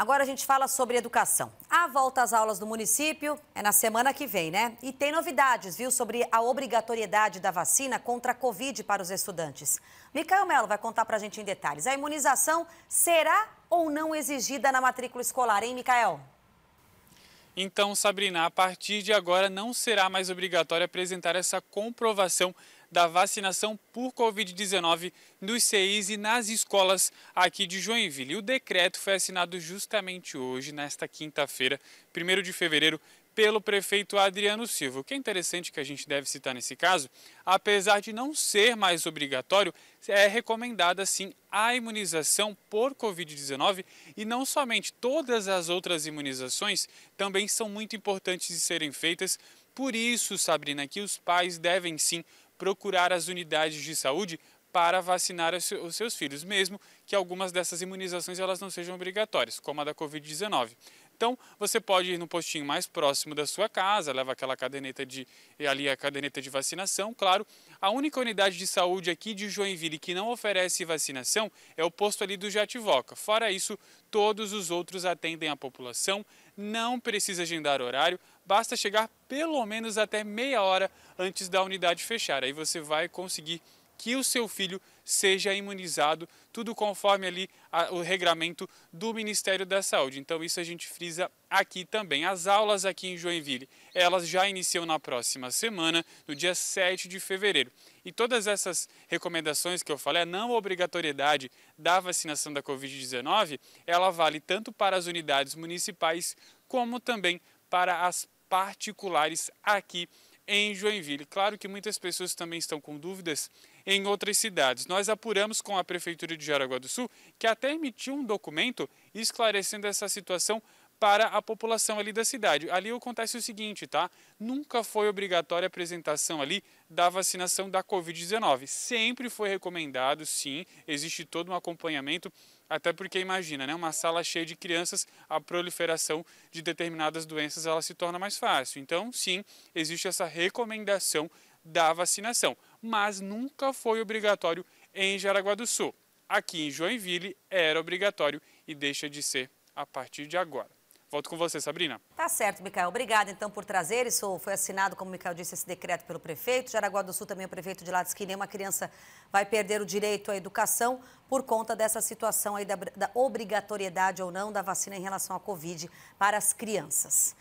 Agora a gente fala sobre educação. A volta às aulas do município é na semana que vem, né? E tem novidades, viu, sobre a obrigatoriedade da vacina contra a Covid para os estudantes. Micael Melo vai contar para a gente em detalhes. A imunização será ou não exigida na matrícula escolar, hein, Micael? Então, Sabrina, a partir de agora não será mais obrigatório apresentar essa comprovação da vacinação por Covid-19 nos CEIs e nas escolas aqui de Joinville. E o decreto foi assinado justamente hoje, nesta quinta-feira, 1 de fevereiro, pelo prefeito Adriano Silva. O que é interessante que a gente deve citar nesse caso, apesar de não ser mais obrigatório, é recomendada sim a imunização por Covid-19 e não somente todas as outras imunizações também são muito importantes de serem feitas. Por isso, Sabrina, que os pais devem sim procurar as unidades de saúde para vacinar os seus filhos, mesmo que algumas dessas imunizações elas não sejam obrigatórias, como a da Covid-19. Então, você pode ir no postinho mais próximo da sua casa, leva aquela caderneta de eh, ali a caderneta de vacinação, claro. A única unidade de saúde aqui de Joinville que não oferece vacinação é o posto ali do Jativoca. Fora isso, todos os outros atendem a população, não precisa agendar horário, basta chegar pelo menos até meia hora antes da unidade fechar. Aí você vai conseguir que o seu filho seja imunizado, tudo conforme ali a, o regramento do Ministério da Saúde. Então isso a gente frisa aqui também. As aulas aqui em Joinville, elas já iniciam na próxima semana, no dia 7 de fevereiro. E todas essas recomendações que eu falei, a não obrigatoriedade da vacinação da Covid-19, ela vale tanto para as unidades municipais como também para as particulares aqui em Joinville. Claro que muitas pessoas também estão com dúvidas em outras cidades. Nós apuramos com a Prefeitura de Jaraguá do Sul que até emitiu um documento esclarecendo essa situação para a população ali da cidade. Ali acontece o seguinte, tá? Nunca foi obrigatória a apresentação ali da vacinação da Covid-19. Sempre foi recomendado, sim, existe todo um acompanhamento, até porque imagina, né? Uma sala cheia de crianças, a proliferação de determinadas doenças ela se torna mais fácil. Então, sim, existe essa recomendação da vacinação, mas nunca foi obrigatório em Jaraguá do Sul. Aqui em Joinville era obrigatório e deixa de ser a partir de agora. Volto com você, Sabrina. Tá certo, Micael. Obrigada, então, por trazer. Isso foi assinado, como o Micael disse, esse decreto pelo prefeito. Jaraguá do Sul também, o prefeito de lá disse que nenhuma criança vai perder o direito à educação por conta dessa situação aí da, da obrigatoriedade ou não da vacina em relação à Covid para as crianças.